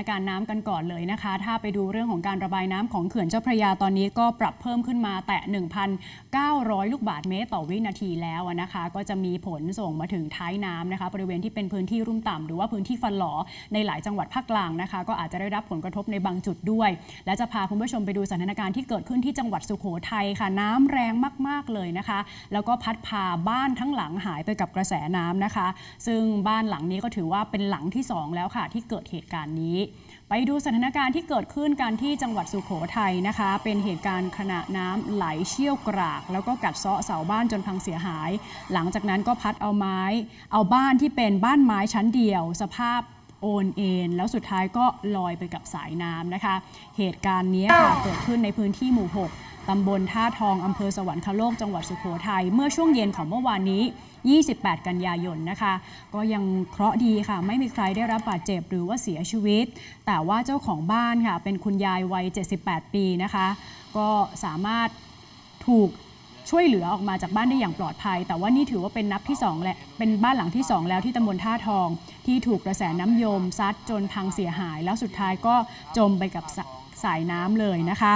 านการณ์น้ำกันก่อนเลยนะคะ ถ้าไปดูเรื่องของการระบายน้ำของเขื่อนเจ้าพระยาตอนนี้ก็ปรับเพิ่มขึ้นมาแต่ 1,900 ลูกบาทเมตรต่อวินาทีแล้วนะคะ ก็จะมีผลส่งมาถึงท้ายน้ำนะคะ บริเวณที่เป็นพื้นที่รุ่มต่ำหรือว่าพื้นที่ฟันหลอ ในหลายจังหวัดภาคกลางนะคะ ก็อาจจะได้รับผลกระทบในบางจุดด้วย และจะพาคุณผู้ชมไปดูสถานการณ์ที่เกิดขึ้นที่จังหวัดสุโขทัยค่ะ น้ำแรงมากๆเลยนะคะ แล้วก็พัดพาบ้านทั้งหลังหายไปกับกระแสน้ำนะคะ ซึ่งบ้านหลังนี้ก็ถือว่าเป็นหลังที่2แล้วค่ะที่เกิดเหตุการณ์นี้ไปดูสถานการณ์ที่เกิดขึ้นการที่จังหวัดสุขโขทัยนะคะ เป็นเหตุการณ์ขณะน้ำไหลเชี่ยวกราก แล้วก็กัดเซาะเสาบ้านจนพังเสียหาย หลังจากนั้นก็พัดเอาไม้เอาบ้านที่เป็นบ้านไม้ชั้นเดียว สภาพโอนเอ็นแล้วสุดท้ายก็ลอยไปกับสายน้ำนะคะ เหตุการณ์นี้ค่ะเกิดขึ้นในพื้นที่หมู่ 6ตำบลท่าทอง อำเภอสวรรคโลกจังหวัดสุโขทัยเมื่อช่วงเย็นของเมื่อวานนี้ 28 กันยายนนะคะ ก็ยังเคราะห์ดีค่ะ ไม่มีใครได้รับบาดเจ็บหรือว่าเสียชีวิต แต่ว่าเจ้าของบ้านค่ะ เป็นคุณยายวัย 78 ปีนะคะ ก็สามารถถูกช่วยเหลือออกมาจากบ้านได้อย่างปลอดภัย แต่ว่านี่ถือว่าเป็นนับที่2และเป็นบ้านหลังที่ 2 แล้วที่ตำบลท่าทองที่ถูกกระแสน้ำโยม ซัดจนพังเสียหาย แล้วสุดท้ายก็จมไปกับสายน้ำเลยนะคะ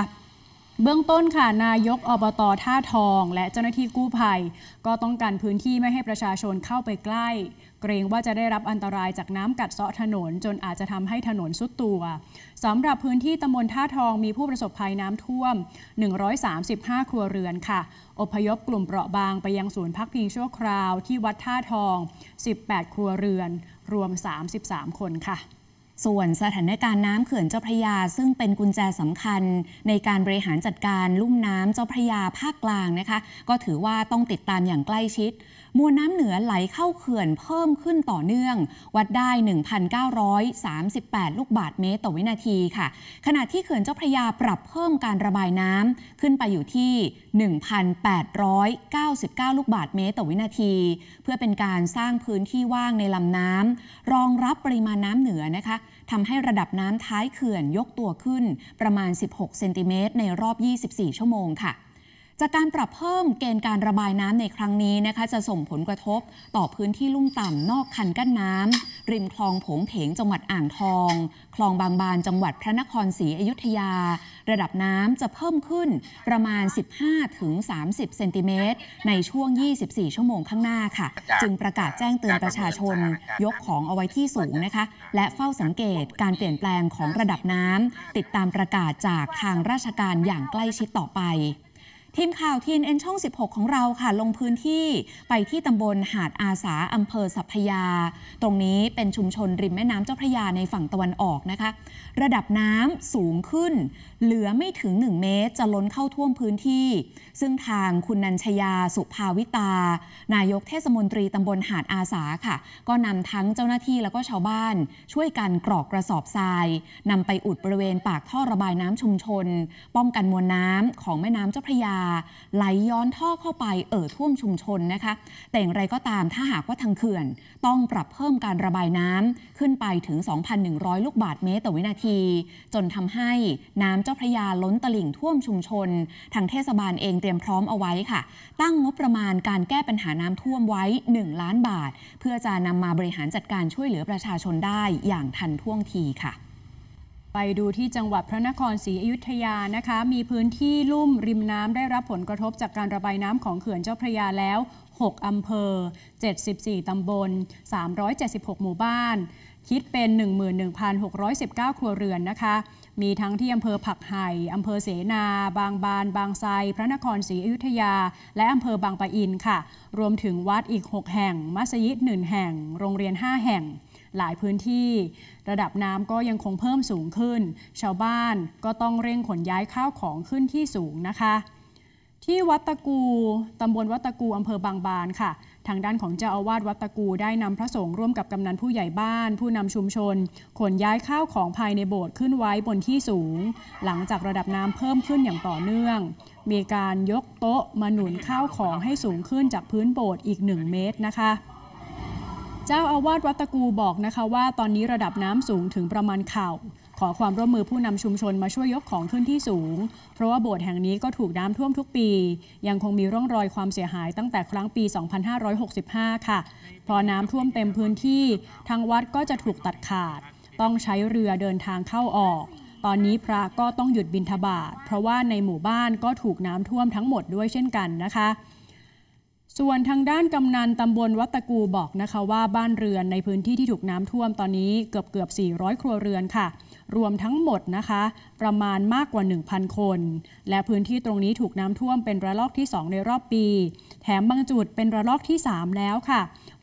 เบื้องต้นค่ะ นายกอบตท่าทอง และเจ้าหน้าที่กู้ภัย ก็ต้องการพื้นที่ไม่ให้ประชาชนเข้าไปใกล้ เกรงว่าจะได้รับอันตรายจากน้ำกัดเซาะถนนจนอาจจะทำให้ถนนสุดตัวสำหรับพื้นที่ตำบลท่าทองมีผู้ประสบภัยน้ำท่วม 135 ครัวเรือนค่ะ อพยพกลุ่มเปราะบางไปยังศูนย์พักพิงชั่วคราวที่วัดท่าทอง 18 ครัวเรือน รวม 33 คนค่ะส่วนสถานการณ์น้ำเขื่อนเจ้าพระยา ซึ่งเป็นกุญแจสำคัญในการบริหารจัดการลุ่มน้ำเจ้าพระยาภาคกลางนะคะ ก็ถือว่าต้องติดตามอย่างใกล้ชิดมวลน้ำเหนือไหลเข้าเขื่อนเพิ่มขึ้นต่อเนื่อง วัดได้ 1,938 ลูกบาทเมตรต่อวินาทีค่ะ ขณะที่เขื่อนเจ้าพระยาปรับเพิ่มการระบายน้ำขึ้นไปอยู่ที่ 1,899 ลูกบาทเมตรต่อวินาที เพื่อเป็นการสร้างพื้นที่ว่างในลำน้ำรองรับปริมาณน้ำเหนือนะคะทำให้ระดับน้ำท้ายเขื่อนยกตัวขึ้นประมาณ 16 เซนติเมตรในรอบ 24 ชั่วโมงค่ะจากการปรับเพิ่มเกณฑ์การระบายน้ำในครั้งนี้นะคะจะส่งผลกระทบต่อพื้นที่ลุ่มต่ำนอกคันกั้นน้ำ ริมคลองผงเพงจังหวัดอ่างทอง คลองบางบานจังหวัดพระนครศรีอยุธยา ระดับน้ำจะเพิ่มขึ้นประมาณ 15-30เซนติเมตร ในช่วง 24 ชั่วโมงข้างหน้าค่ะ จึงประกาศแจ้งเตือนประชาชนยกของเอาไว้ที่สูงนะคะ และเฝ้าสังเกตการเปลี่ยนแปลงของระดับน้ำติดตามประกาศจากทางราชการอย่างใกล้ชิดต่อไปทีมข่าว TNN ช่อง 16 ของเราค่ะ ลงพื้นที่ไปที่ตำบลหาดอาสาอำเภอสัพพยา ตรงนี้เป็นชุมชนริมแม่น้ำเจ้าพระยาในฝั่งตะวันออกนะคะ ระดับน้ำสูงขึ้น เหลือไม่ถึง 1 เมตร จะล้นเข้าท่วมพื้นที่ ซึ่งทางคุณนันชยา สุภาวิตา นายกเทศมนตรีตำบลหาดอาสาค่ะ ก็นำทั้งเจ้าหน้าที่แล้วก็ชาวบ้าน ช่วยกันกรอกกระสอบทรายนำไปอุดบริเวณปากท่อระบายน้ำชุมชน ป้องกันมวลน้ำของแม่น้ำเจ้าพระยาาไหลย้อนท่อเข้าไปเอ่อท่วมชุมชนนะคะ แต่อย่างไรก็ตามถ้าหากว่าทางเขื่อนต้องปรับเพิ่มการระบายน้ำขึ้นไปถึง 2,100 ลูกบาทเมตรต่อวินาที จนทำให้น้ำเจ้าพระยาล้นตลิ่งท่วมชุมชน ทางเทศบาลเองเตรียมพร้อมเอาไว้ค่ะ ตั้งงบประมาณการแก้ปัญหาน้ำท่วมไว้ 1 ล้านบาท เพื่อจะนำมาบริหารจัดการช่วยเหลือประชาชนได้อย่างทันท่วงทีค่ะไปดูที่จังหวัดพระนครศรีอยุธยานะคะ มีพื้นที่ลุ่มริมน้ำได้รับผลกระทบจากการระบายน้ำของเขื่อนเจ้าพระยาแล้ว 6 อำเภอ 74 ตำบล 376 หมู่บ้าน คิดเป็น 11,619 ครัวเรือนนะคะ มีทั้งที่อำเภอผักไห่ อำเภอเสนา บางบาน บางไทรพระนครศรีอยุธยา และอำเภอบางปะอินค่ะ รวมถึงวัดอีก 6 แห่ง มัสยิด 1 แห่ง โรงเรียน 5 แห่งหลายพื้นที่ ระดับน้ำก็ยังคงเพิ่มสูงขึ้น ชาวบ้านก็ต้องเร่งขนย้ายข้าวของขึ้นที่สูงนะคะ ที่วัดตะกูตำบลวัดตะกูอำเภอบางบานค่ะ ทางด้านของเจ้าอาวาสวัดตะกูได้นำพระสงฆ์ร่วมกับกำนันผู้ใหญ่บ้าน ผู้นำชุมชนขนย้ายข้าวของภายในโบสถ์ขึ้นไว้บนที่สูง หลังจากระดับน้ำเพิ่มขึ้นอย่างต่อเนื่อง มีการยกโต๊ะมาหนุนข้าวของให้สูงขึ้นจากพื้นโบสถ์อีก 1 เมตรนะคะเจ้าอาวาสวัดตะกูบอกนะคะว่า ตอนนี้ระดับน้ำสูงถึงประมาณเข่า ขอความร่วมมือผู้นำชุมชนมาช่วยยกของขึ้นที่สูง เพราะว่าโบสถ์แห่งนี้ก็ถูกน้ำท่วมทุกปี ยังคงมีร่องรอยความเสียหายตั้งแต่ครั้งปี 2565 ค่ะ พอน้ำท่วมเต็มพื้นที่ทางวัดก็จะถูกตัดขาด ต้องใช้เรือเดินทางเข้าออก ตอนนี้พระก็ต้องหยุดบินทบาทเพราะว่าในหมู่บ้านก็ถูกน้ำท่วมทั้งหมดด้วยเช่นกันนะคะส่วนทางด้านกำนันตำบลวัตกูบอกนะคะว่าบ้านเรือนในพื้นที่ที่ถูกน้ำท่วมตอนนี้เกือบเกือบ 400 ครัวเรือนค่ะ รวมทั้งหมดนะคะประมาณมากกว่า 1,000 คน และพื้นที่ตรงนี้ถูกน้ำท่วมเป็นระลอกที่ 2 ในรอบปี แถมบางจุดเป็นระลอกที่ 3 แล้วค่ะ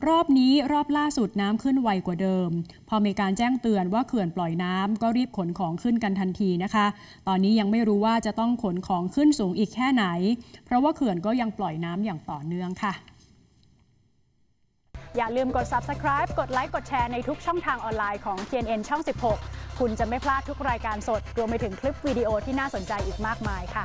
รอบนี้รอบล่าสุดน้ำขึ้นไวกว่าเดิม พอมีการแจ้งเตือนว่าเขื่อนปล่อยน้ำก็รีบขนของขึ้นกันทันทีนะคะ ตอนนี้ยังไม่รู้ว่าจะต้องขนของขึ้นสูงอีกแค่ไหน เพราะว่าเขื่อนก็ยังปล่อยน้ำอย่างต่อเนื่องค่ะ อย่าลืมกด subscribe กดไลค์ กดแชร์ในทุกช่องทางออนไลน์ของ TNN ช่อง 16 คุณจะไม่พลาดทุกรายการสดรวมไปถึงคลิปวิดีโอที่น่าสนใจอีกมากมายค่ะ